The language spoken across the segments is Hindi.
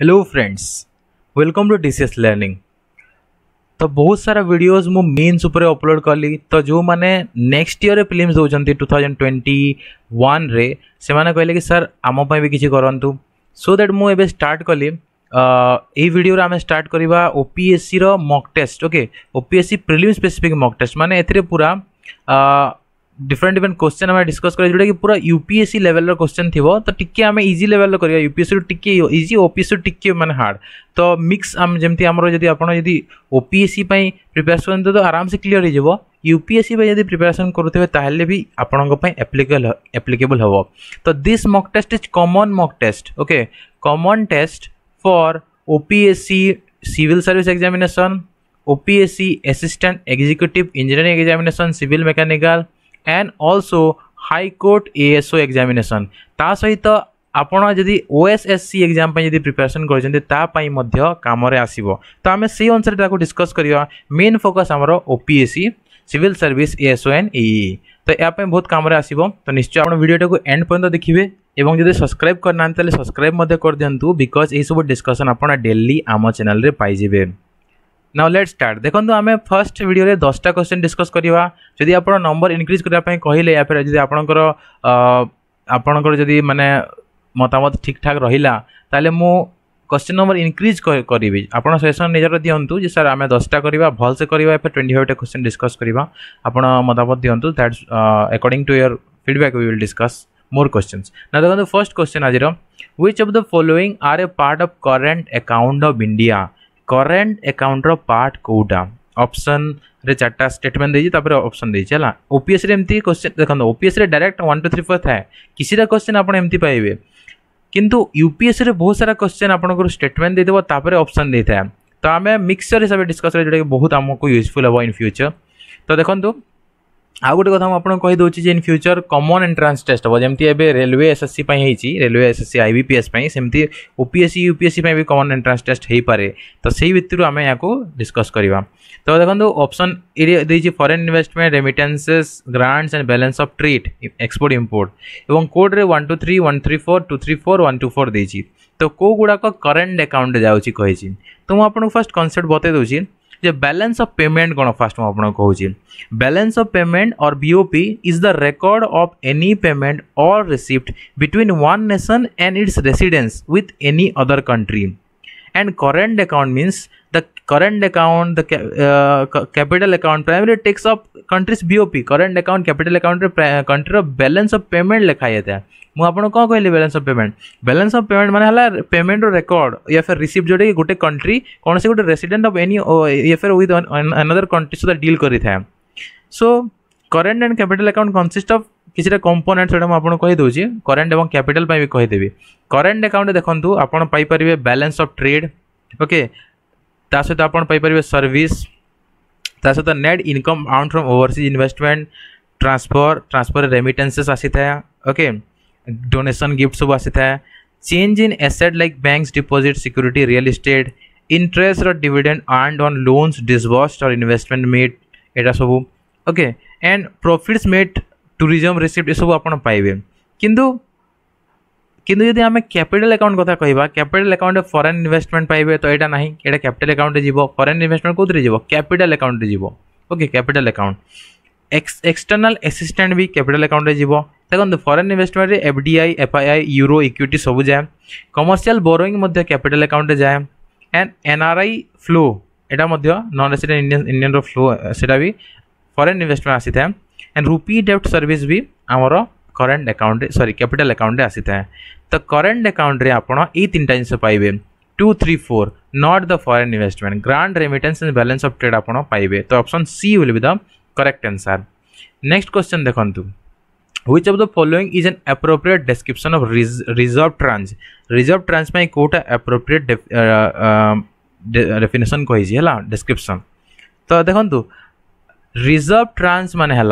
Hello friends welcome to DCS learning तो बहुत सारा भिडियोज मु मेन्स उपर अपलोड कली तो जो मैंने नेक्स्ट इयर फिल्मस दौरान टू थाउजेंड ट्वेंटी वन रे से कहले कि सर आमपाई भी किसी करूँ सो दैट मुझे स्टार्ट कली यही भिडियो आम स्टार्ट करवा OPSC mock test okay OPSC prelim specific mock test माने ए पूरा डिफरेन्ट डिफरेन्ट क्वेश्चन आम डिस्कस करा जोटा कि पूरा यूपीएससी लेवल क्वेश्चन थी तो टी आम इजी लेवल कर यूपीएससी टी इजी ओपीएससी टी मैंने हार्ड तो मिक्स जमी आमर जब आप ओपीएससी प्रिपेरेसन तो आराम से क्लीयर हो यूपीएससी यदि प्रिपेरेसन करुवे ताहले भी आपंपाई एप्लिकेबल हे तो this mock test is common mock test okay common test for OPSC civil service examination OPSC assistant executive engineering examination civil mechanical and also high court ASO examination ତା ସହିତ ଆପଣ ଯଦି O S S C exam ପାଇଁ ଯଦି ପ୍ରିପାରେସନ୍ କରିଛନ୍ତି ତା ପାଇଁ ମଧ୍ୟ କାମରେ ଆସିବ ତ ଆମେ ସେଇ ଅନୁସାରେ ତାକୁ ଡିସ୍କସ୍ କରିବା ମେନ୍ ଫୋକସ୍ ଆମର O P S C civil service ASO and EE ତ ଏହା ପାଇଁ ବହୁତ କାମରେ ଆସିବ ତ ନିଶ୍ଚୟ ଆପଣ ଭିଡ଼ିଓଟାକୁ ଏଣ୍ଡ ପର୍ଯ୍ୟନ୍ତ ଦେଖିବେ ଏବଂ ଯଦି ସବସ୍କ୍ରାଇବ୍ କରିନାହାନ୍ତି ତାହେଲେ ସବସ୍କ୍ରାଇବ୍ ମଧ୍ୟ କରିଦିଅନ୍ତୁ ବିକଜ୍ ଏହିସବୁ ଡିସ୍କସନ୍ ଆପଣ ଡେଲି ଆମ ଚ୍ୟାନେଲ୍ରେ ପାଇଯିବେ নাও লেট স্টার্ট দেখুন আমি ফার্স্ট ভিডিওরে দশটা কোশ্চেন ডিসকস করা যদি আপনার নম্বর ইনক্রিজ করা কহিলে ইয়াপ যদি আপনার আপনার যদি মানে মতামত ঠিকঠাক রহিলা তাহলে মু কোশ্চেন নম্বর ইনক্রিজ করবি আপনার সেসন নিজের দিন্তু যে স্যার আমি দশটা করা ভালসে করা এবার টোয়েন্টি ফাইভটা কোশ্চেন ডিসকস করা আপনার মতামত দিন্তু that according to your feedback we will discuss more questions. Now, the first question, Ajira, which of the following are a part of current account of India? Current ଆକାଉଣ୍ଟର ପାର୍ଟ କେଉଁଟା ଅପସନ୍ ରେ ଚାରିଟା ଷ୍ଟେଟମେଣ୍ଟ ଦେଇଛି ତାପରେ ଅପସନ୍ ଦେଇଛି ହେଲା ଓପିଏସ୍ରେ ଏମିତି କୋଶ୍ଚିନ୍ ଦେଖନ୍ତୁ ଓପିଏସ୍ରେ direct one two three four ଥାଏ କିଛିଟା କୋଶ୍ଚିନ୍ ଆପଣ ଏମିତି ପାଇବେ କିନ୍ତୁ ୟୁପିଏସ୍ସିରେ ବହୁତ ସାରା କୋଶ୍ଚିନ୍ ଆପଣଙ୍କର ଷ୍ଟେଟମେଣ୍ଟ ଦେଇଦେବ ତାପରେ ଅପସନ୍ ଦେଇଥାଏ ତ ଆମେ ମିକ୍ସଚର୍ ହିସାବରେ ଡିସ୍କସ୍ କରିବା ଯେଉଁଟାକି ବହୁତ ଆମକୁ ୟୁଜଫୁଲ୍ ହେବ ଇନ୍ ଫ୍ୟୁଚର୍ ତ ଦେଖନ୍ତୁ ଆଉ ଗୋଟେ କଥା ମୁଁ ଆପଣଙ୍କୁ କହିଦେଉଛି ଯେ in future common entrance test ହେବ ଯେମିତି ଏବେ ରେଲୱେ ଏସ୍ଏସ୍ସି ପାଇଁ ହେଇଛି railway SSC I B P S ପାଇଁ ସେମିତି O P S C U P S C ପାଇଁ ବି କମନ୍ ଏଣ୍ଟ୍ରାନ୍ସ ଟେଷ୍ଟ ହେଇପାରେ ତ ସେଇ ଭିତରୁ ଆମେ ଏହାକୁ ଡିସ୍କସ୍ କରିବା ତ ଦେଖନ୍ତୁ ଅପସନ୍ ଏରେ ଦେଇଛି foreign investment remittances grants and balance of trade export import ଏବଂ କୋଡ଼୍ରେ one two three one three four two three four one two four ଦେଇଛି ତ କେଉଁ ଗୁଡ଼ାକ କରେଣ୍ଟ ଆକାଉଣ୍ଟରେ ଯାଉଛି କହିଛି ତ ମୁଁ ଆପଣଙ୍କୁ ଫାର୍ଷ୍ଟ କନସେପ୍ଟ ବତେଇ ଦେଉଛି যে ব্যালেন্স অফ পেমেন্ট କ'ଣ ଫାର୍ଷ୍ଟ ମୁଁ ଆପଣଙ୍କୁ କହୁଛି balance of payment or B O P is the record of any payment or receipt between one nation and its residence with any other country and current account means current account the uh, capital account primarily takes up country's bop current account capital account countryର balance of payment ଲେଖା ହେଇଥାଏ ମୁଁ ଆପଣଙ୍କୁ କ'ଣ କହିଲି balance of payment balance of payment ମାନେ ହେଲା ପେମେଣ୍ଟର ରେକର୍ଡ ୟା ଫେର୍ ରିସିପ୍ଟ ଯେଉଁଟାକି ଗୋଟେ କଣ୍ଟ୍ରି କୌଣସି ଗୋଟେ resident of any affair with another country ସହିତ ଡିଲ୍ କରିଥାଏ so current and capital account consist of କିଛିଟା କମ୍ପୋନେଣ୍ଟ ସେଇଟା ମୁଁ ଆପଣଙ୍କୁ କହିଦେଉଛି କରେଣ୍ଟ ଏବଂ କ୍ୟାପିଟାଲ ପାଇଁ ବି କହିଦେବି କରେଣ୍ଟ ଆକାଉଣ୍ଟ ଦେଖନ୍ତୁ ଆପଣ ପାଇପାରିବେ ବାଲାନ୍ସ ଅଫ୍ ଟ୍ରେଡ୍ ଓକେ ता सहित आपर सर्विस सहित net income earned from overseas investment transfer transfer remittances आए ओके डोनेसन गिफ्ट सब आसी था change in asset like bank deposit security real estate interest और dividend earned on loans disbursed और इन्वेस्टमेंट मेड एटा सब okay and profits made tourism receipt सब आप कितना কিন্তু যদি আমি କ୍ୟାପିଟାଲ ଆକାଉଣ୍ଟ କଥା କହିବା କ୍ୟାପିଟାଲ ଆକାଉଣ୍ଟରେ ଫରେନ୍ ଇନଭେଷ୍ଟମେଣ୍ଟ ପାଇବେ ତ ଏଇଟା ନାହିଁ ଏଇଟା କ୍ୟାପିଟାଲ ଆକାଉଣ୍ଟରେ ଯିବ ଫରେନ୍ ଇନଭେଷ୍ଟମେଣ୍ଟ କେଉଁଥିରେ ଯିବ କ୍ୟାପିଟାଲ ଆକାଉଣ୍ଟରେ ଯିବ okay capital account external assistant ବି କ୍ୟାପିଟାଲ ଆକାଉଣ୍ଟରେ ଯିବ ଦେଖନ୍ତୁ ଫରେନ୍ ଇନଭେଷ୍ଟମେଣ୍ଟରେ F D I F I I euro equity ସବୁ ଯାଏ କମର୍ସିଆଲ ବୋରୋଇଂ ମଧ୍ୟ କ୍ୟାପିଟାଲ ଆକାଉଣ୍ଟରେ ଯାଏ and N R I flow ଏଇଟା ମଧ୍ୟ ନନ୍ ରେସିଡେଣ୍ଟ ଇଣ୍ଡିଆନ୍ ଇଣ୍ଡିଆନ୍ର ଫ୍ଲୋ ସେଇଟା ବି ଫରେନ୍ ଇନଭେଷ୍ଟମେଣ୍ଟ ଆସିଥାଏ ଆଣ୍ଡ ରୁପି ଡେପ୍ଟ ସର୍ଭିସ୍ ବି ଆମର करेन्ट आकाउंट सरी कैपिटाल आकाउंट आसी है तो करेन्ट आकाउंट में आपनटा जिस पाए to three four not the foreign investment grant remittance and balance of trade आपे तो option C will be the correct answer next question देखते हुई of the following is an appropriate description of reserve tranche reserve tranche कौटा एप्रोप्रिएट डेफिनेसन कही डेस्क्रिप्सन तो देखु रिजर्व ट्रांस मान है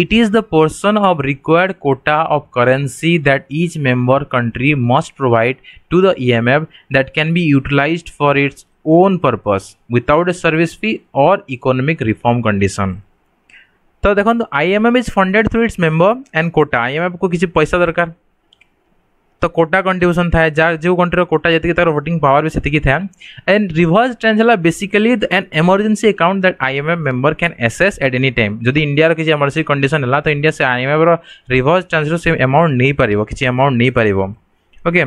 It is the portion of required quota of currency that each member country must provide to the EMF that can be utilized for its own purpose without a service fee or economic reform condition. तो देखो तो IMF is funded through its member and quota. IMF को किसी पैसा दरकार तो कोटा कंट्रीब्यूशन था जहाँ जो कंट्री कोटा जैसे तरह भोट पावर भी सेकी था एंड रिभर्स ट्रेंज है basically an emergency account that I M F member can access at any time जब इंडिया किसी एमरजेन्सी कंडीशन है तो इंडिया से I M F reserve transfer से एमाउंट नहीं पार्टी किसी एमाउंट नहीं पार okay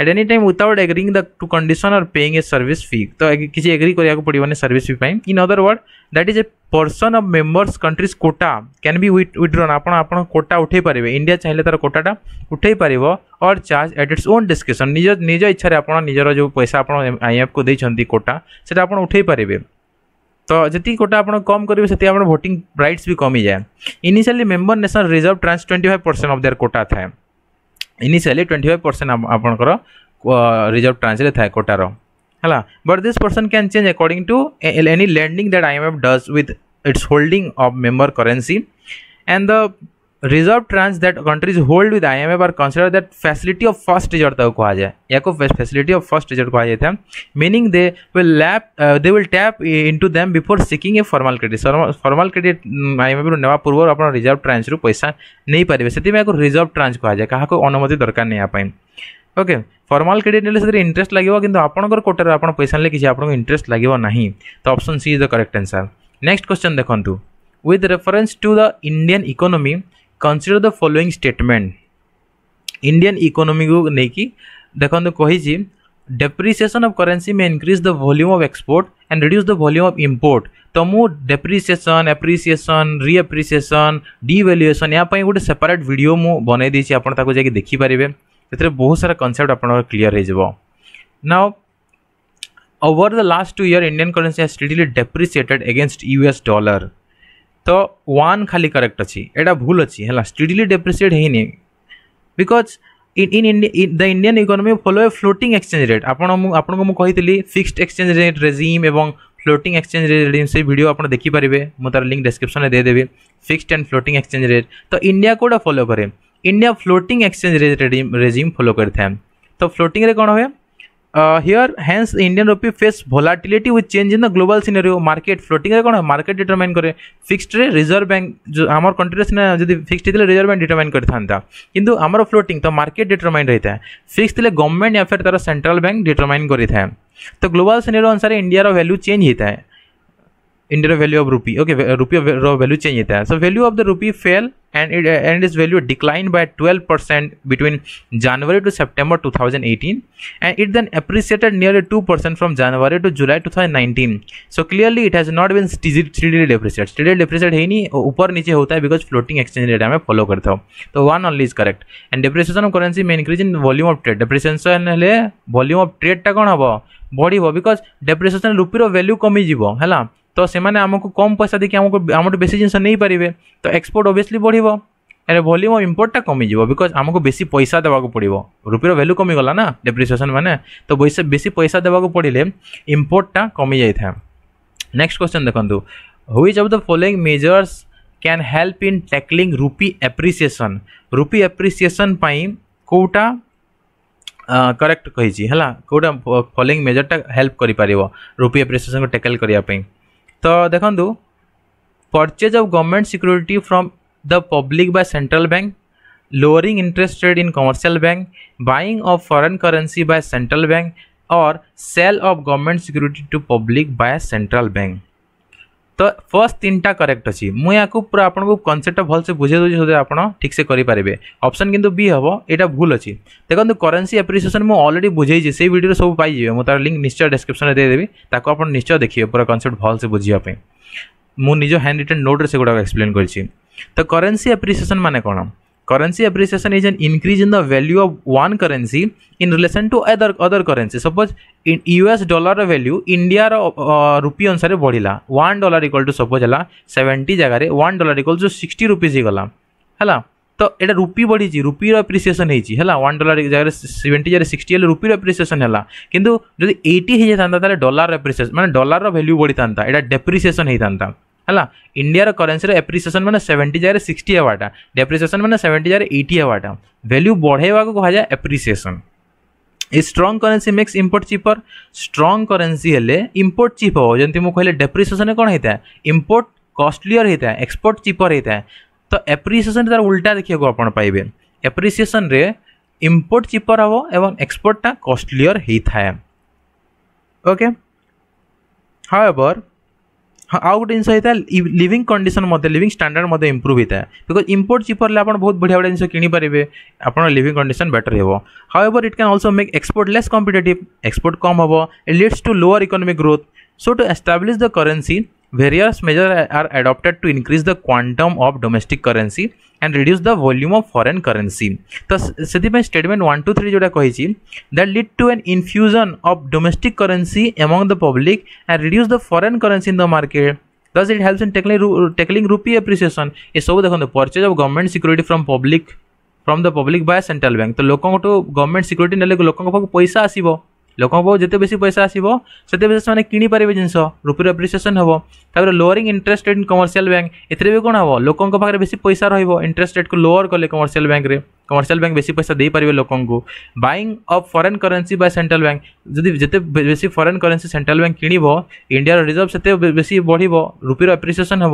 at any time without agree the to condition or paying a service fee तो किसी एग्री कराक पड़ोनी service fee in other word that is a person of members countries quota can भी विड्रन आप कोटा उठे पारे इंडिया चाहिए तरह कोटाटा उठे पार और charge at its own description निज निज इच्छा आप निजर जो पैसा आप आई एफ को देखते कोटा से उठे पारे तो जी कोटा आप कम करेंगे से आप भोट रईट्स भी कमी जाए initially member national reserve tranche twenty five percent of their quota था इनिशियाली ट्वेंटी फाइव परसेंट आप रिजर्व ट्रांसफर था कोटार है बट दिस पर्सन क्या change according to any lending that I M F does with its holding of member currency and the reserve tranche that countries hold with F R consider that facility of first resort तक कहा जाए या को फैसिलिटी ऑफ फर्स्ट रिजर्ट कहा जाता है meaning they will lap they will tap into them before seeking a formal credit formal credit I M F ना पूर्व आप रिजर्व ट्रांस रू पैसा नहीं पारे से रिजर्व ट्रांस कहा जाए क्या अनुमति दरकार नहीं ओके फर्माल क्रेडिट नेले से इंटरेस्ट लगे कि आपंकर कोटर आप पैसा ना किसी आपको इंटरेस्ट लगे ना तो option C is the correct answer next question देखो with reference to the Indian economy consider the following statement Indian ଇକୋନୋମିକୁ ନେଇକି ଦେଖନ୍ତୁ କହିଛି depreciation of currency may increase the volume of export and reduce the volume of import ତ ମୁଁ ଡେପ୍ରିସିଏସନ୍ ଆପ୍ରିସିଏସନ୍ ରିଆପ୍ରିସିଏସନ୍ ଡିଭାଲ୍ୟୁଏସନ୍ ଏହା ପାଇଁ ଗୋଟେ ସେପାରେଟ୍ ଭିଡ଼ିଓ ମୁଁ ବନେଇ ଦେଇଛି ଆପଣ ତାକୁ ଯାଇକି ଦେଖିପାରିବେ ସେଥିରେ ବହୁତ ସାରା କନସେପ୍ଟ ଆପଣଙ୍କର କ୍ଲିଅର୍ ହେଇଯିବ now over the last two years indian currency has steadily depreciated against us dollar ତ ୱାନ୍ ଖାଲି କରେକ୍ଟ ଅଛି ଏଇଟା ଭୁଲ ଅଛି ହେଲା ଷ୍ଟିଡିଲି ଡେପ୍ରିସିଏଟ୍ ହେଇନି because in in India the Indian economy follow a floating exchange rate ଆପଣ ମୁଁ ଆପଣଙ୍କୁ ମୁଁ କହିଥିଲି ଫିକ୍ସଡ ଏକ୍ସଚେଞ୍ଜ ରେଟ୍ ରେଜିମ୍ ଏବଂ ଫ୍ଲୋଟିଂ ଏକ୍ସଚେଞ୍ଜ ରେଟ୍ ସେ ଭିଡ଼ିଓ ଆପଣ ଦେଖିପାରିବେ ମୁଁ ତାର ଲିଙ୍କ୍ ଡେସ୍କ୍ରିପ୍ସନ୍ରେ ଦେଇଦେବି fixed and floating exchange rate ତ ଇଣ୍ଡିଆ କେଉଁଟା ଫଲୋ କରେ India floating exchange rate regime follow କରିଥାଏ ତ ଫ୍ଲୋଟିଂରେ କ'ଣ ହୁଏ uh, here hence indian rupee face volatility with change in the global scenario market floating रे कौन है मार्केट डिटरमाइन करे फिक्स्ड रे रिजर्व बैंक जो आमर कंट्री सीना जदि फिक्स्ड थिले रिजर्व बैंक डिटरमाइन करथांता किंतु आमर फ्लोटिंग तो मार्केट डिटरमाइन रहता है फिक्स्ड थिले गवर्नमेंट या फिर तार सेंट्रल बैंक डिटरमाइन करिथाय तो ग्लोबल सिनेरियो अनुसार इंडिया रो वैल्यू चेंज है Indian value of rupee. Okay, rupee value change it. So value of the rupee fell and it and its value declined by 12% between January to September 2018 and it then appreciated nearly 2% from January to July 2019 so clearly it has not been steadily depreciated steadily depreciated है नहीं ऊपर नीचे होता है बिकॉज फ्लोटिंग एक्सचेंज रेट हमें फॉलो करता हूँ तो one only is correct and depreciation of currency may increase in volume of trade depreciation हेले वॉल्यूम ऑफ ट्रेडटा कौन हम बढ़ बिकज डेप्रिसिएसन रुपीर भैल्यू कमिज है ତ ସେମାନେ ଆମକୁ କମ୍ ପଇସା ଦେଇକି ଆମକୁ ଆମଠୁ ବେଶୀ ଜିନିଷ ନେଇପାରିବେ ତ ଏକ୍ସପୋର୍ଟ ଓଭିୟସ୍ଲି ବଢ଼ିବ ଏଣ୍ଡ ଭଲ୍ୟୁମ୍ ଅଫ୍ ଇମ୍ପୋର୍ଟଟା କମିଯିବ ବିକଜ୍ ଆମକୁ ବେଶୀ ପଇସା ଦେବାକୁ ପଡ଼ିବ ରୁପିର ଭ୍ୟାଲ୍ୟୁ କମିଗଲା ନା ଡେପ୍ରିସିଏସନ୍ ମାନେ ତ ବେଶୀ ପଇସା ଦେବାକୁ ପଡ଼ିଲେ ଇମ୍ପୋର୍ଟଟା କମିଯାଇଥାଏ ନେକ୍ସଟ କ୍ୱେଶ୍ଚନ୍ ଦେଖନ୍ତୁ which of the following measures can help in tackling rupee appreciation rupee appreciation ପାଇଁ କେଉଁଟା କରେକ୍ଟ କହିଛି ହେଲା କେଉଁଟା ଫଲୋଇଂ ମେଜର୍ଟା ହେଲ୍ପ କରିପାରିବ ରୁପି ଆପ୍ରିସିଏସନ୍କୁ ଟ୍ୟାକେଲ୍ କରିବା ପାଇଁ तो देखु purchase of government security from the public by central bank lowering interest rate in commercial bank buying of foreign currency by central bank और sale of government security to public by central bank तो फर्स्ट तीन टा करेक्ट अच्छी मुझे पूरा आपको कनसेप्टा भलसे बुझे दूसरी सो आप ठीक से करेंगे अपसन कितु बी हम यहाँ भूल अच्छी देखो करेन्सी एप्रिसीएसन मुझे अलरेडी बुझे से भिडियो सब पाइबे मुझे लिंक निश्चय डेस्क्रिप्सन देदेवी आप निश्चय देखिए पूरा कनसेप्ट भलसे बुझापी मुझ निज हैंड रिटर्न नोट्रे से गुड़ाक एक्सप्लेन कर करेन्सी एप्रिसीएसन मैंने कौन currency appreciation is an increase in the value of one currency in relation to other other currency suppose in us dollar ର value india ର rupee ଅନୁସାରେ ବଢ଼ିଲା 1 dollar equal to suppose ହେଲା 70 ଜାଗାରେ 1 dollar equal to 60 rupees ହେଇଗଲା ହେଲା ତ ଏଇଟା ରୁପି ବଢ଼ିଛି ରୁପିର ଆପ୍ରିସିଏସନ୍ ହେଇଛି ହେଲା ୱାନ୍ ଡଲାର ଜାଗାରେ ସେଭେଣ୍ଟି ଜାଗାରେ ସିକ୍ସଟି ହେଲେ ରୁପିର ଆପ୍ରିସିଏସନ୍ ହେଲା କିନ୍ତୁ ଯଦି ଏଇଟି ହେଇଯାଇଥାନ୍ତା ତାହେଲେ ଡଲାର ଆପ୍ରିସିଏସନ୍ ମାନେ ଡଲାରର ଭାଲ୍ୟୁ ବଢ଼ିଥାନ୍ତା ଏଇଟା ଡେପ୍ରିସିଏସନ୍ ହେଇଥାନ୍ତା ହେଲା ଇଣ୍ଡିଆର କରେନ୍ସିର ଏପ୍ରିସିଏସନ୍ ମାନେ ସେଭେଣ୍ଟି ଜାଗାରେ ସିକ୍ସଟି ହେବାଟା ଡେପ୍ରିସିଏସନ୍ ମାନେ ସେଭେଣ୍ଟି ଜାଗାରେ ଏଇଟି ହେବାଟା ଭ୍ୟାଲ୍ୟୁ ବଢ଼େଇବାକୁ କୁହାଯାଏ appreciation a strong currency makes import cheaper strong currency ହେଲେ ଇମ୍ପୋର୍ଟ ଚିପ୍ ହେବ ଯେମିତି ମୁଁ କହିଲି ଡେପ୍ରିସିଏସନ୍ରେ କ'ଣ ହେଇଥାଏ ଇମ୍ପୋର୍ଟ କଷ୍ଟଲିୟର୍ ହେଇଥାଏ ଏକ୍ସପୋର୍ଟ ଚିପର୍ ହେଇଥାଏ ତ ଏପ୍ରିସିଏସନ୍ ତା'ର ଉଲ୍ଟା ଦେଖିବାକୁ ଆପଣ ପାଇବେ ଏପ୍ରିସିଏସନ୍ରେ ଇମ୍ପୋର୍ଟ ଚିପର୍ ହେବ ଏବଂ ଏକ୍ସପୋର୍ଟଟା କଷ୍ଟଲିୟର୍ ହେଇଥାଏ ଓକେ ହାୱେଭର୍ हाँ आउ गोटे है living condition living standard improve होता है बिकज इम्पोर्ट चिपर आप बहुत बढ़िया बढ़िया जिस किए आप लिविंग कंडीशन बेटर हो हाउ एवर इट क्या also make export less competitive export कम हम it leads to lower economic growth so to establish the currency various measures are adopted to increase the quantum of domestic currency and reduce the volume of foreign currency ତ ସେଥିପାଇଁ ଷ୍ଟେଟମେଣ୍ଟ ୱାନ୍ ଟୁ ଥ୍ରୀ ଯେଉଁଟା କହିଛି that lead to an infusion of domestic currency among the public and reduce the foreign currency in the market Thus, it helps in tackling, tackling rupee appreciation. ଏସବୁ ଦେଖନ୍ତୁ purchase of government security from public from the public by central bank ତ ଲୋକଙ୍କଠୁ ଗଭର୍ଣ୍ଣମେଣ୍ଟ ସିକ୍ୟୁରିଟି ନେଲେ ଲୋକଙ୍କ ପାଖକୁ ପଇସା ଆସିବ लोक जिते बेस पैसा आसो से बेस जिनस किपारे जिन रुपीर आप्रिसीएसन हम इंटरेस्ट रेट कमर्सील बैंक भी कौन हम लोकों पाखे बेस पैसा इंटरेस्ट रेट को लोअर कले कमर्सील बैंक में कमर्सील बैंक बेस पैसा दे पारे लोक buying of foreign currency by central bank जब जिते बेस फरेन करेन्सी सेन्ट्राल बैंक कि इंडिया रिजर्व से बेस बढ़ रुपीर एप्रिसीएसन हे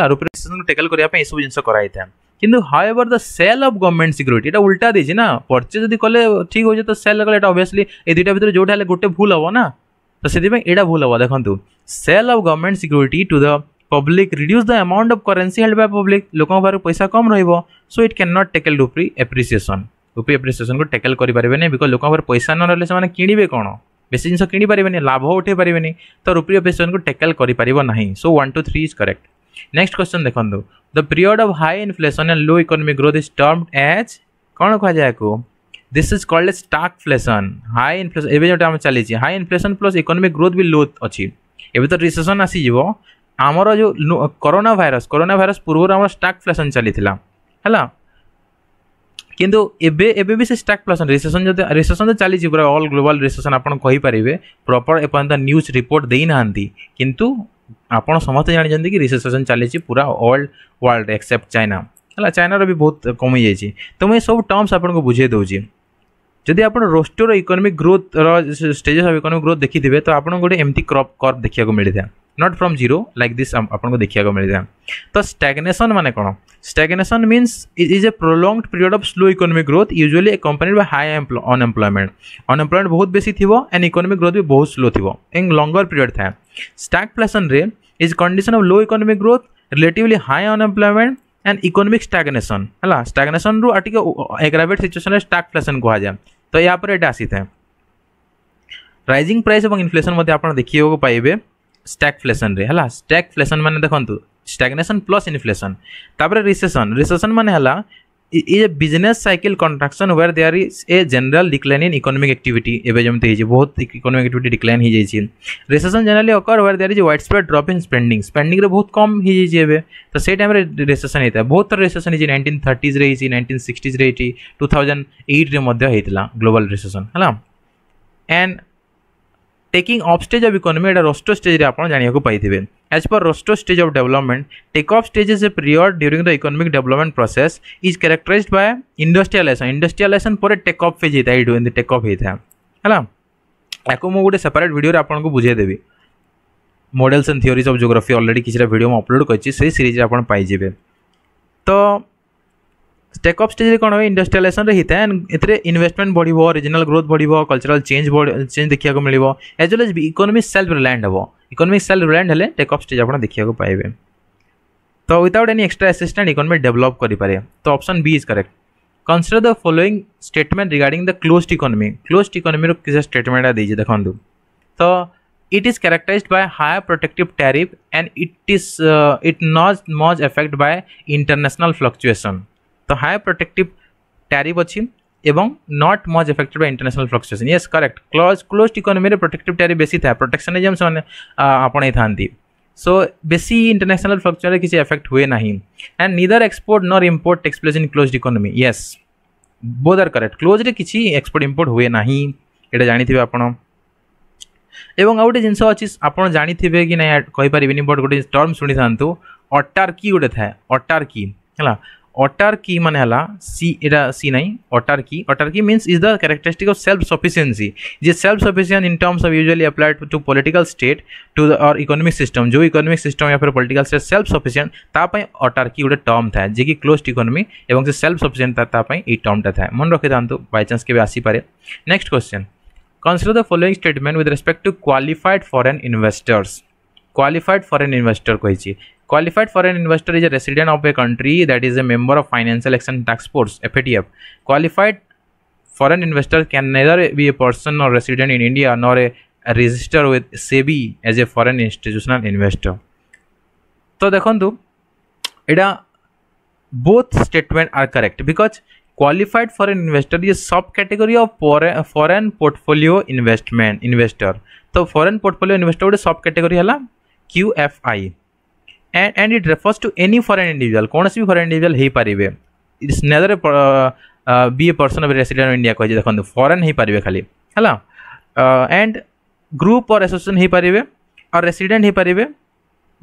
है रुपीर आप्रिसीएसन टेकल करने सब जिन कराई था কিন্তু however the sale of government security এটা উল্টা দিয়েছি না পরচেজ যদি কলে ঠিক হয়েছে তো সেল কলে এটা অবভিয়াসলি এই দুইটা ভিতরে যেটা হলে গোটে ভুল হব না তো সেইপাই এটা ভুল হব দেখন্তু sale of government security to the public reduce the amount of currency held by public लोकों पाखे पैसा कम रो it can not tackle rupee appreciation rupee appreciation को टेकल करेंगे बिकज लोकों पाखे पैसा न रही से किणे कौन बेस जिन किपारे लाभ उठे पारे तो रुपी एप्रिसीएसन को टेकल करें ना so one two three is correct next question देखो the period of high inflation and low economic growth is term as କ'ଣ କୁହାଯାଏ ୟାକୁ this is called a stagflation high inflation ଏବେ ଯେଉଁଟା ଆମେ ଚାଲିଛି high inflation plus economic growth ବି ଲୋ ଅଛି ଏବେ ତ ରିସେସନ୍ ଆସିଯିବ ଆମର ଯେଉଁ କରୋନା ଭାଇରସ୍ କରୋନା ଭାଇରସ୍ ପୂର୍ବରୁ ଆମର ଷ୍ଟାଗଫ୍ଲେସନ୍ ଚାଲିଥିଲା ହେଲା କିନ୍ତୁ ଏବେ ଏବେ ବି ସେ ଷ୍ଟାଗଫ୍ଲେସନ୍ ରିସେସନ୍ ଯଦି ରିସେସନ୍ ତ ଚାଲିଛି ପୁରା ଅଲ୍ ଗ୍ଲୋବାଲ୍ ରିସେସନ୍ ଆପଣ କହିପାରିବେ ପ୍ରପର୍ ଏପର୍ଯ୍ୟନ୍ତ ନ୍ୟୁଜ୍ ରିପୋର୍ଟ ଦେଇନାହାନ୍ତି କିନ୍ତୁ ଆପଣ ସମସ୍ତେ ଜାଣିଛନ୍ତି କି ରିସେସେସନ୍ ଚାଲିଛି ପୁରା ଅଲ୍ ୱାର୍ଲଡ ଏକ୍ସେପ୍ଟ ଚାଇନା ହେଲା ଚାଇନାର ବି ବହୁତ କମିଯାଇଛି ତ ମୁଁ ଏସବୁ ଟର୍ମସ୍ ଆପଣଙ୍କୁ ବୁଝେଇ ଦେଉଛି ଯଦି ଆପଣ ରୋଷ୍ଟୋର ଇକୋନୋମିକ୍ ଗ୍ରୋଥର ଷ୍ଟେଜେସ୍ ଅଫ୍ ଇକୋନୋମିକ୍ ଗ୍ରୋଥ୍ ଦେଖିଥିବେ ତ ଆପଣଙ୍କୁ ଗୋଟେ ଏମିତି କ୍ରପ୍ କର୍ଭ ଦେଖିବାକୁ ମିଳିଥାଏ not from zero like this ଆପଣଙ୍କୁ ଦେଖିବାକୁ ମିଳିଥାଏ ତ ଷ୍ଟାଗ୍ନେସନ୍ ମାନେ କ'ଣ stagnation means it is a prolonged period of slow economic growth usually accompany by high unemployment unemployment ବହୁତ ବେଶୀ ଥିବ ଆଣ୍ଡ ଇକୋନୋମିକ୍ ଗ୍ରୋଥ୍ ବି ବହୁତ ସ୍ଲୋ ଥିବ ଏନ୍ ଲଙ୍ଗର ପିରିୟଡ୍ ଥାଏ ଷ୍ଟାଗ୍ଫ୍ଲେସନ୍ରେ is condition of low economic growth relatively high unemployment and economic stagnation है स्टागनेसन रु आटिक एग्रावेट सिचुएसन स्टागफ्लेसन कहुए तो या पर ये आसी था रईजिंग प्राइस और इनफ्लेसन आप देखा पाइबे स्टागफ्लेसन है स्टागफ्लेसन मैंने देखो स्टाग्नेसन प्लस इनफ्लेसन तापर रिसेसन रिसेसन मैंने is a business cycle contraction where there is a general decline in economic activity এবে যেমন হয়েছে বহুত ইকোনমিক একটিভিটি ডিক্লাইন হয়েছে recession generally occur where there is widespread drop in spending স্পেন্ডিংরে বহুত কম হয়েছে এবে তো সেই টাইমে রেসেসন হয়েছে বহুত থর রেসেসন হয়েছে নাইনটিন থর্টিজরে হয়েছে নাইনটিন সিক্সটিজরে হয়েছে টু থাউজেন্ড এইটরে মধ্যে হয়েছিল গ্লোবাল রেসেসন হ্যাঁ and taking off stage of economy एटा रोस्टो स्टेज आप जानवाक पाइबे As per Rosto stage of development, takeoff stage is a period during the economic development process is characterized by industrialization. Industrialization पर takeoff phase होता है ये takeoff होता है है ना आपको मैं गोटे सेपरेट भिडियो आपण को बुझे देवी models and theories of geography already किसी भिडियो में अपलोड कर सीरीज आप पाइबे तो टेकअप स्टेज कौन है इंडस्ट्रियालेसन होता है एंड इनभेस्टमेंट बढ़ो रिजनाल ग्रोथ बढ़ो कलचराल चेंज चेंज देखा मिल as well as economic self reliant हम इकोनोमिक सेल्फ रिलायंट हेल्ले टेकअप स्टेज आप देखा पाए तो without any extra assistant economy develop करें तो option B is correct consider the following statement regarding the close economy close economy किसी स्टेटमेंट देखिए देखो तो it is characterise by higher protective tariff and it is it नज much affect by international fluctuation The higher protective tariff ଅଛି এবং not much affected by international fluctuation yes correct close closed ইকোনোমিরে প্রোটেক্টিভ ট্যারিফ বেশি থাকে প্রোটেকশনিজম সেমানে আপনাই থাকে সো বেশি ইন্টারন্যাশনাল ফ্লকচুয়েসন কিছু এফেক্ট হুয়ে না and neither export nor import takes place in closed economy yes both are correct କ୍ଲୋଜ୍ରେ କିଛି ଏକ୍ସପୋର୍ଟ ଇମ୍ପୋର୍ଟ ହୁଏ ନାହିଁ ଏଇଟା ଜାଣିଥିବେ ଆପଣ ଏବଂ ଆଉ ଗୋଟେ ଜିନିଷ ଅଛି ଆପଣ ଜାଣିଥିବେ କି ନାହିଁ କହିପାରିବିନି ବଟ୍ ଗୋଟେ ଟର୍ମ ଶୁଣିଥାନ୍ତୁ ଅଟାର୍କି ଗୋଟେ ଥାଏ ଅଟାର୍କି ହେଲା autarky মানে হলা সি এটা সি নাই autarky autarky means is the characteristic of self sufficiency যে self sufficient in terms of usually applied to political state to the or economic system जो economic system या फिर political state self sufficient ता पई autarky ଗୋଟେ टर्म ଥାଏ ଯେ କି closed economy ଏବଂ ସେ self sufficient ତା ପାଇଁ ଏଇ ଟର୍ମଟା ଥାଏ ମନେ ରଖିଥାନ୍ତୁ ବାଇ ଚାନ୍ସ କେବେ ଆସିପାରେ next question consider the following statement with respect to qualified foreign investors qualified foreign investor କହିଛି Qualified foreign investor is a resident of a country that is a member of Financial Action Task Force (FATF). Qualified foreign investor can neither be a person or resident in India nor a, a register with SEBI as a foreign institutional investor. So, देखो এটা both statement are correct because qualified foreign investor is a subcategory of foreign, foreign portfolio investment investor. तो foreign portfolio investor ଗୋଟେ subcategory ହେଲା QFI and, and it refers to any foreign individual କୌଣସି ବି ଫରେନ୍ ଇଣ୍ଡିଭିଜୁଆଲ୍ ହେଇପାରିବେ it's neither be a person of resident of India କହିଛି ଦେଖନ୍ତୁ ଫରେନ୍ ହେଇପାରିବେ ଖାଲି ହେଲା ଆଣ୍ଡ ଗ୍ରୁପ୍ ଅର୍ ଆସୋସିଏସନ୍ ହେଇପାରିବେ ଆଉ ରେସିଡେଣ୍ଟ ହେଇପାରିବେ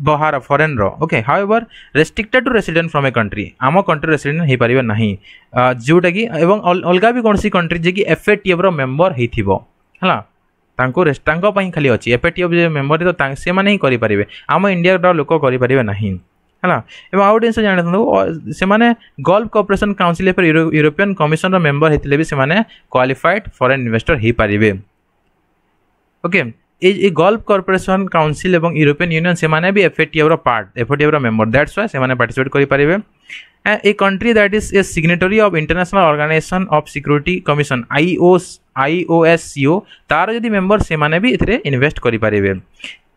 ବାହାର ଫରେନ୍ର okay however restricted to resident from a country ଆମ କଣ୍ଟ୍ରି ରେସିଡେଣ୍ଟ ହେଇପାରିବେ ନାହିଁ ଯେଉଁଟାକି ଏବଂ ଅଲଗା ବି କୌଣସି କଣ୍ଟ୍ରି ଯିଏକି ଏଫ୍ ଏ ଟି ଏଫ୍ର ମେମ୍ବର ହେଇଥିବ ହେଲା ତାଙ୍କୁ ତାଙ୍କ ପାଇଁ ଖାଲି ଅଛି ଏଫେଟି ଅଫ୍ ମେମ୍ବରରେ ତ ସେମାନେ ହିଁ କରିପାରିବେ ଆମ ଇଣ୍ଡିଆର ଲୋକ କରିପାରିବେ ନାହିଁ ହେଲା ଏବଂ ଆଉ ଗୋଟେ ଜିନିଷ ଜାଣିଥାନ୍ତୁ ସେମାନେ Gulf Corporation Council for European କମିଶନ୍ର ମେମ୍ବର ହେଇଥିଲେ ବି ସେମାନେ କ୍ୱାଲିଫାଏଡ୍ ଫରେନ୍ ଇନଭେଷ୍ଟର ହେଇପାରିବେ ଓକେ এই এই গল্ফ কর্পোরেশন কাউন্সিল এবং ইউরোপিয়ান ইউনিয়ন সেমানে বি এফএটিএফর পার্ট এফএটিএফর মেম্বর দ্যাটস ওয়াই সেমানে পার্টিসিপেট করে পারিবে and a country that is a signatory of international organization of security commission ios iosco তার যদি মেম্বর সেমানে বি এতে ইনভেস্ট করি পারিবে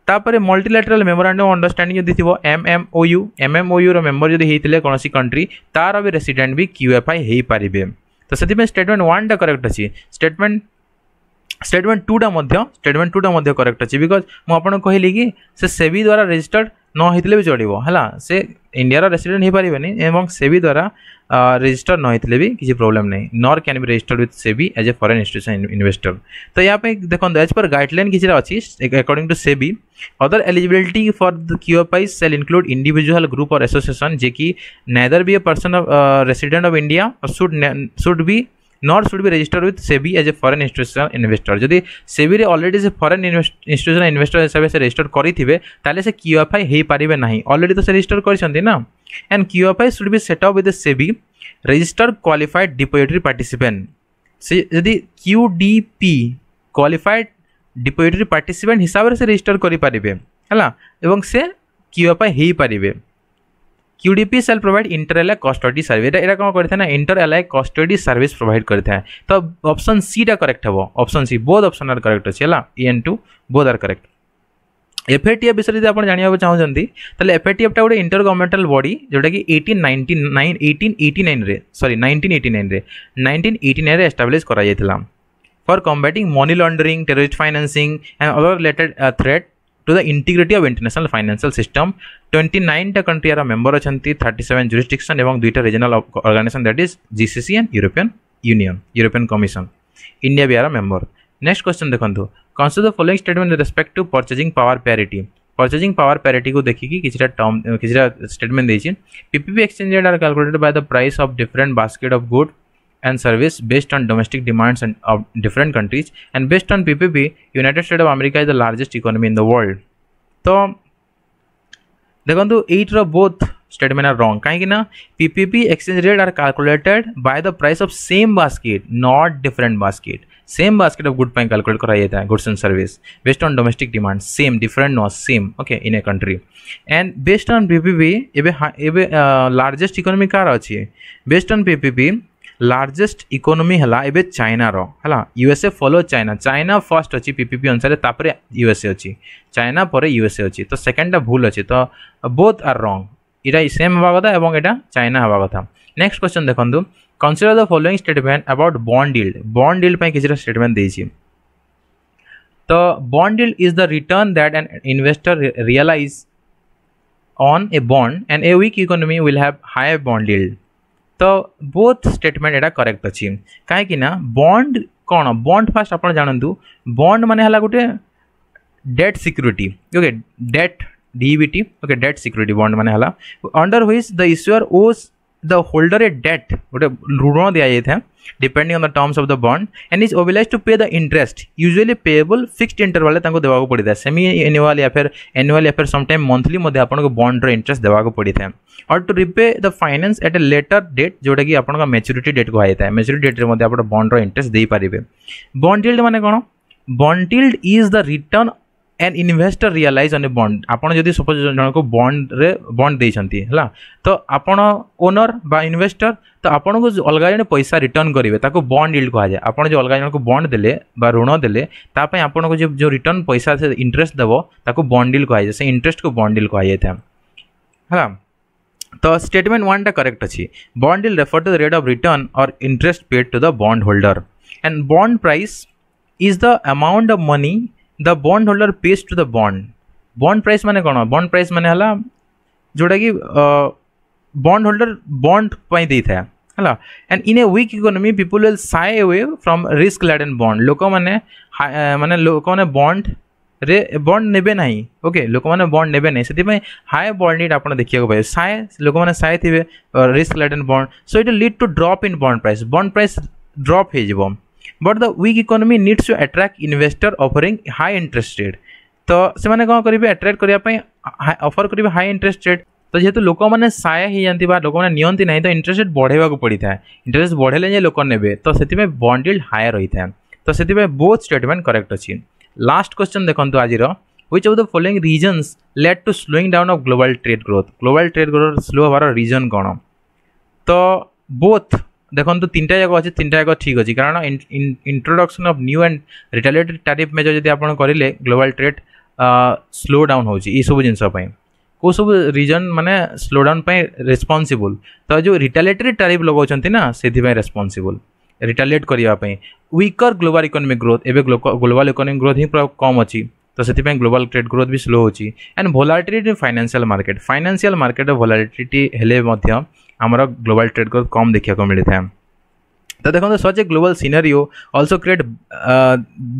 তারপরে মল্টিল্যাটেরাল মেমোরান্ডম অন্ডরস্ট্যান্ডিং যদি থিব এমএমওইউ এমএমওইউর মেম্বর যদি ହେଇଥିଲେ কোনসি কান্ট্রি তার বি রেসিডেন্ট বি কিউএফআই হেই পারিবে তো সেতিপে স্টেটমেন্ট 1 টা करेक्ट আছে স্টেটমেন্ট স্টেটমেন্ট 2 টা মধ্য স্টেটমেন্ট 2 টা মধ্য करेक्ट আছে বিকজ মু আপনাকে কহিলি কি সে সেবি দ্বারা রেজিস্টার্ড ନ ହେଇଥିଲେ ବି ଚଳିବ ହେଲା ସେ ଇଣ୍ଡିଆର ରେସିଡେଣ୍ଟ ହେଇପାରିବେନି ଏବଂ ସେବି ଦ୍ୱାରା ରେଜିଷ୍ଟର ନ ହେଇଥିଲେ ବି କିଛି ପ୍ରୋବ୍ଲେମ୍ ନାହିଁ nor can be registered with SEBI as a foreign institution investor ତ ଏହା ପାଇଁ ଦେଖନ୍ତୁ ଆଜ୍ ପର୍ ଗାଇଡ଼ଲାଇନ୍ କିଛିଟା ଅଛି according to SEBI other eligibility for Q ପାଇ shall include individual group or association ଯେ କି neither be a person of resident of India should should be nor should be registered with SEBI as a foreign institutional investor যদি SEBI রে অলরেডি সে ফরেন ইনস্টিটিউশনাল ইনভেস্টর হিসাবে সে রেজিষ্টর করিথিবে তাহলে সে কিউএফআই হইপারিবে নাহি অলরেডি তো সে রেজিষ্টর করিছন্তি না and QFI should be set up with the SEBI register qualified depository participant সে যদি কিউডিপি কোয়ালিফাইড ডিপোজিটরি পার্টিসিপেন্ট হিসাবে সে রেজিষ্টর করিপারিবে ହେଲା ଏବଂ ସେ କିଓ ପାଇଁ ହେଇପାରିବେ QDP shall provide inter alia custody service एटा कौन करें inter alia custody service provide करें तो अप्सन सीटा करेक्ट हम अप्सन सी बोध अप्सन आर करेक्ट अच्छे है इ and two both are correct F A F विषय आप जानवाक चाहते एफ ए एफ्टा गोटे इंटर गवर्नमेंटाल बड़ी जोटा कि eighty ninety nine eighteen eighty nine sorry nineteen eighty nine nineteen eighty nine establish कर for combating money laundering terrorist financing and other related threat to the integrity integrity international international system twenty नाइनटा कंट्री यार मेम्बर अच्छा थर्टी सेवेन जुरीस्ट्रिक्शन और दुईटा regional organisation that is GCC and European Union European Commission India भी यार मेम्बर नेक्स्ट क्वेश्चन देखो consider the following statement respect to purchasing power parity purchasing power parity को देखिए किसी टर्म किसी स्टेटमेंट देखिए PPP exchange rate are calculated by the price of different basket of good and service based on domestic demands and of different countries and based on PPP United States of America is the largest economy in the world तो देखो एट्र बोथ स्टेटमेंट आर रंग कहीं PPP exchange rate are calculated by the price of same basket not different basket same basket of good calculate कराया जाता है goods and service based on domestic demand same different not same okay in a country and based on PPP एबे एबे लार्जेस्ट इकोनॉमी कार अच्छे based on PPP largest economy ହେଲା ଏବେ ଚାଇନାର ହେଲା USA follow China China first ଅଛି ପିପିପି ଅନୁସାରେ ତାପରେ ୟୁଏସ୍ଏ ଅଛି ଚାଇନା ପରେ ୟୁଏସ୍ଏ ଅଛି ତ ସେକେଣ୍ଡଟା ଭୁଲ ଅଛି ତ ବୋଥ୍ ଆର୍ ରଙ୍ଗ ଏଇଟା ସେମ୍ ହେବା କଥା ଏବଂ ଏଇଟା ଚାଇନା ହେବା କଥା ନେକ୍ସଟ କ୍ୱେଶ୍ଚନ୍ ଦେଖନ୍ତୁ consider the following statement about bond yield bond ଡିଲ୍ ପାଇଁ କିଛିଟା ଷ୍ଟେଟମେଣ୍ଟ ଦେଇଛି ତ ବଣ୍ଡ ଡିଲ୍ is the return that an investor realise on a bond and a weak economy will have higher bond yield ତ ବୋଥ୍ ଷ୍ଟେଟମେଣ୍ଟ ଏଇଟା କରେକ୍ଟ ଅଛି କାହିଁକିନା ବଣ୍ଡ କ'ଣ ବଣ୍ଡ ଫାଷ୍ଟ ଆପଣ ଜାଣନ୍ତୁ ବଣ୍ଡ ମାନେ ହେଲା ଗୋଟେ debt security okay debt DBT okay debt security bond ମାନେ ହେଲା under which the issuer owes the holder a debt गोटे ऋण दिया depending on the terms of the bond and is obliged to pay the interest usually payable fixed interval देवा पड़ता है सेमी एनुआल या फिर एनुआल या फिर sometime monthly bond rest interest देवाक पड़ता है और to repay the finance at a later date जोटा कि आपका मेच्यूरी डेट कहुई है मेच्यूरी डेट्रे बंड रेस्ट दे पारे बंड डिल्ड मैंने कौन bond yield is the return and investor realise on bond आपड़ी सपोज जन बंड्रे बंड देखते है तो आपण ओनर बा इनभेस्टर तो आपण अलग जन पैसा रिटर्न करेंगे ताको बंड इल्ड कहुए आपड़ जो अलग जन को बंड दे ऋण देले तापाई जो रिटर्न पैसा से इंटरेस्ट देव ताको बंड इल्ड कहुए से इंटरेस्ट को बंड इल्ड कहुए है तो स्टेटमेंट वन टा करेक्ट अच्छी bond yield refer to the rate of return और interest paid to the bond holder and bond price is the amount of money the bond holder pays to the bond bond price ମାନେ କ'ଣ ବଣ୍ଡ ପ୍ରାଇସ୍ ମାନେ ହେଲା ଯେଉଁଟାକି ବଣ୍ଡ ହୋଲ୍ଡର ବଣ୍ଡ ପାଇଁ ଦେଇଥାଏ ହେଲା and in a weak economy people will shy away from risk laden bond ଲୋକମାନେ ମାନେ ଲୋକମାନେ ବଣ୍ଡରେ ବଣ୍ଡ ନେବେ ନାହିଁ ଓକେ ଲୋକମାନେ ବଣ୍ଡ ନେବେ ନାହିଁ ସେଥିପାଇଁ ହାଏ ବଣ୍ଡ ନିଟ୍ ଆପଣ ଦେଖିବାକୁ ପାଇବେ ସାଏ ଲୋକମାନେ ସାଏ ଥିବେ risk laden bond so it lead to drop in bond price bond price drop ହେଇଯିବ but the weak economy needs to attract investor offering high interest rate ତ ସେମାନେ କ'ଣ କରିବେ ଆଟ୍ରାକ୍ଟ କରିବା ପାଇଁ ଅଫର୍ କରିବେ ହାଇ ଇଣ୍ଟରେଷ୍ଟ ରେଟ୍ ତ ଯେହେତୁ ଲୋକମାନେ ସାୟା ହେଇଯାନ୍ତି ବା ଲୋକମାନେ ନିଅନ୍ତି ନାହିଁ ତ ଇଣ୍ଟରେଷ୍ଟ ରେଟ୍ ବଢ଼େଇବାକୁ ପଡ଼ିଥାଏ ଇଣ୍ଟରେଷ୍ଟ ବଢ଼େଇଲେ ଯାଇ ଲୋକ ନେବେ ତ ସେଥିପାଇଁ ବଣ୍ଡ ଇଲ୍ଡ ହାୟର ହୋଇଥାଏ ତ ସେଥିପାଇଁ ବୋଥ୍ ଷ୍ଟେଟମେଣ୍ଟ କରେକ୍ଟ ଅଛି ଲାଷ୍ଟ କ୍ୱେଶ୍ଚନ୍ ଦେଖନ୍ତୁ ଆଜିର which of the following reasons led to slowing down of global trade growth global trade growth slow ହବାର ରିଜନ୍ କ'ଣ ତ ବୋଥ୍ ଦେଖନ୍ତୁ ତିନିଟା ଯାକ ଅଛି ତିନିଟା ଯାକ ଠିକ୍ ଅଛି କାରଣ introduction of new and retaliated tariff measure ଯଦି ଆପଣ କରିଲେ ଗ୍ଲୋବାଲ୍ ଟ୍ରେଡ୍ ସ୍ଲୋ ଡାଉନ୍ ହେଉଛି ଏଇସବୁ ଜିନିଷ ପାଇଁ କେଉଁ ସବୁ ରିଜନ୍ ମାନେ ସ୍ଲୋ ଡାଉନ୍ ପାଇଁ ରେସ୍ପନ୍ସିବୁଲ୍ ତ ଯେଉଁ ରିଟାଲେଟେଡ୍ ଟାରିଫ୍ ଲଗାଉଛନ୍ତି ନା ସେଥିପାଇଁ ରେସ୍ପନ୍ସିବୁଲ୍ ରିଟାଲେଟ୍ କରିବା ପାଇଁ ୱିକର୍ ଗ୍ଲୋବାଲ୍ ଇକୋନମିକ୍ ଗ୍ରୋଥ୍ ଏବେ ଗ୍ଲୋବାଲ୍ ଇକୋନମିକ୍ ଗ୍ରୋଥ୍ ହିଁ ପୁରା କମ୍ ଅଛି ତ ସେଥିପାଇଁ ଗ୍ଲୋବାଲ୍ ଟ୍ରେଡ୍ ଗ୍ରୋଥ୍ ବି ସ୍ଲୋ ହେଉଛି and volatility financial market financial ମାର୍କେଟ୍ରେ ଭୋଲାଟିଲିଟି ହେଲେ ମଧ୍ୟ ଆମର ଗ୍ଲୋବାଲ୍ ଟ୍ରେଡ୍ ଗ୍ରୋଥ୍ କମ୍ ଦେଖିବାକୁ ମିଳିଥାଏ ତ ଦେଖନ୍ତୁ such a global scenario also create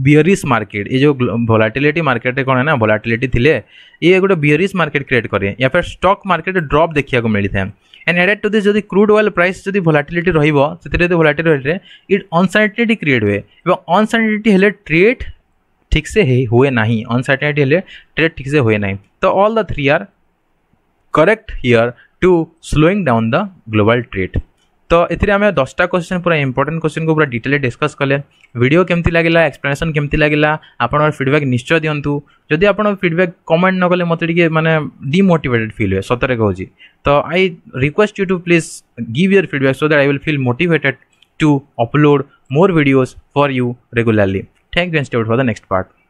bearish market ଏ ଯେଉଁ ଭୋଲାଟିଲିଟି ମାର୍କେଟରେ କ'ଣ ନା ଭୋଲାଟିଲିଟି ଥିଲେ ଇଏ ଗୋଟେ ବିୟରିସ୍ ମାର୍କେଟ୍ କ୍ରିଏଟ୍ କରେ ୟା ଫେର୍ ଷ୍ଟକ୍ ମାର୍କେଟ୍ ଡ୍ରପ୍ ଦେଖିବାକୁ ମିଳିଥାଏ एंड एडेड टू दिस जदि क्रूड अएल प्राइस जदि भोलाटिलिटी रोते जब भोलाटिल रही इट अनसर्टेनिटी क्रिएट हुए और अनसर्टेनिटी हेले ट्रेड ठीक से हुए ना अनसर्टेनिटी हेले ट्रेड ठीक से हुए ना तो all the three are correct here to slowing down the global trade ତ ଏଥିରେ ଆମେ ଦଶଟା କ୍ୱେଶ୍ଚିନ୍ ପୁରା ଇମ୍ପୋର୍ଟାଣ୍ଟ କ୍ୱେଶ୍ଚିନ୍କୁ ପୁରା ଡିଟେଲରେ ଡିସ୍କସ୍ କଲେ ଭିଡ଼ିଓ କେମିତି ଲାଗିଲା ଏକ୍ସପ୍ଲାନେସନ୍ କେମିତି ଲାଗିଲା ଆପଣଙ୍କର ଫିଡ଼ବ୍ୟାକ୍ ନିଶ୍ଚୟ ଦିଅନ୍ତୁ ଯଦି ଆପଣ ଫିଡ଼ବ୍ୟାକ୍ କମେଣ୍ଟ ନ କଲେ ମୋତେ ଟିକେ ମାନେ ଡିମୋଟିଭେଟେଡ଼ ଫିଲ୍ ହୁଏ ସତରେ କହୁଛି ତ I request you to please give your feedback so that I will feel motivated to upload more videos for you regularly thank you and stay tuned for the next part